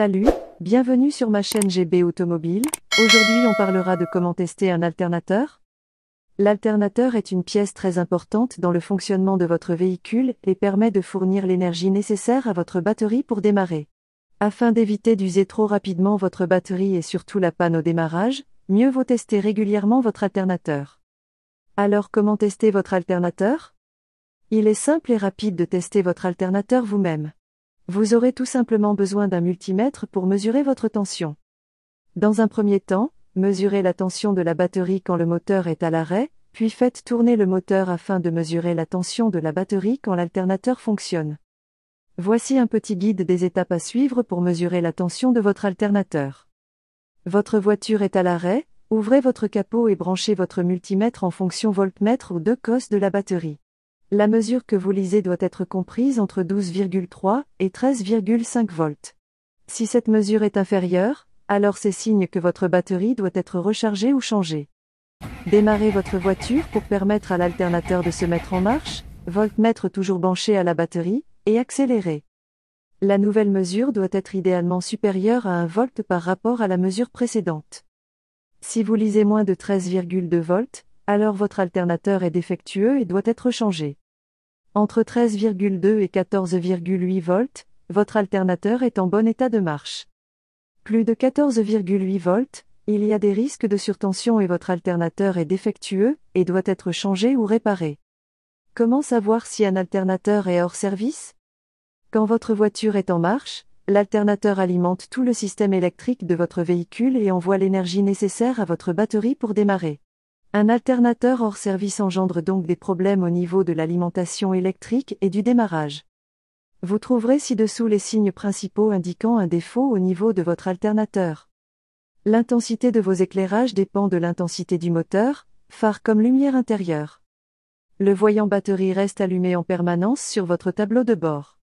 Salut, bienvenue sur ma chaîne GB Automobile. Aujourd'hui on parlera de comment tester un alternateur. L'alternateur est une pièce très importante dans le fonctionnement de votre véhicule et permet de fournir l'énergie nécessaire à votre batterie pour démarrer. Afin d'éviter d'user trop rapidement votre batterie et surtout la panne au démarrage, mieux vaut tester régulièrement votre alternateur. Alors comment tester votre alternateur Il est simple et rapide de tester votre alternateur vous-même. Vous aurez tout simplement besoin d'un multimètre pour mesurer votre tension. Dans un premier temps, mesurez la tension de la batterie quand le moteur est à l'arrêt, puis faites tourner le moteur afin de mesurer la tension de la batterie quand l'alternateur fonctionne. Voici un petit guide des étapes à suivre pour mesurer la tension de votre alternateur. Votre voiture est à l'arrêt, ouvrez votre capot et branchez votre multimètre en fonction voltmètre ou deux cos de la batterie. La mesure que vous lisez doit être comprise entre 12,3 et 13,5 volts. Si cette mesure est inférieure, alors c'est signe que votre batterie doit être rechargée ou changée. Démarrez votre voiture pour permettre à l'alternateur de se mettre en marche, voltmètre toujours branché à la batterie, et accélérer. La nouvelle mesure doit être idéalement supérieure à 1 volt par rapport à la mesure précédente. Si vous lisez moins de 13,2 volts, alors votre alternateur est défectueux et doit être changé. Entre 13,2 et 14,8 volts, votre alternateur est en bon état de marche. Plus de 14,8 volts, il y a des risques de surtension et votre alternateur est défectueux et doit être changé ou réparé. Comment savoir si un alternateur est hors service Quand votre voiture est en marche, l'alternateur alimente tout le système électrique de votre véhicule et envoie l'énergie nécessaire à votre batterie pour démarrer. Un alternateur hors service engendre donc des problèmes au niveau de l'alimentation électrique et du démarrage. Vous trouverez ci-dessous les signes principaux indiquant un défaut au niveau de votre alternateur. L'intensité de vos éclairages dépend de l'intensité du moteur, phare comme lumière intérieure. Le voyant batterie reste allumé en permanence sur votre tableau de bord.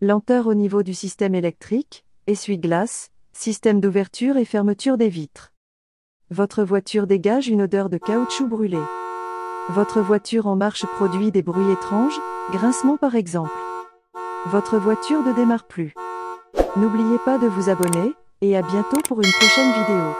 Lenteur au niveau du système électrique, essuie-glace, système d'ouverture et fermeture des vitres. Votre voiture dégage une odeur de caoutchouc brûlé. Votre voiture en marche produit des bruits étranges, grincements par exemple. Votre voiture ne démarre plus. N'oubliez pas de vous abonner, et à bientôt pour une prochaine vidéo.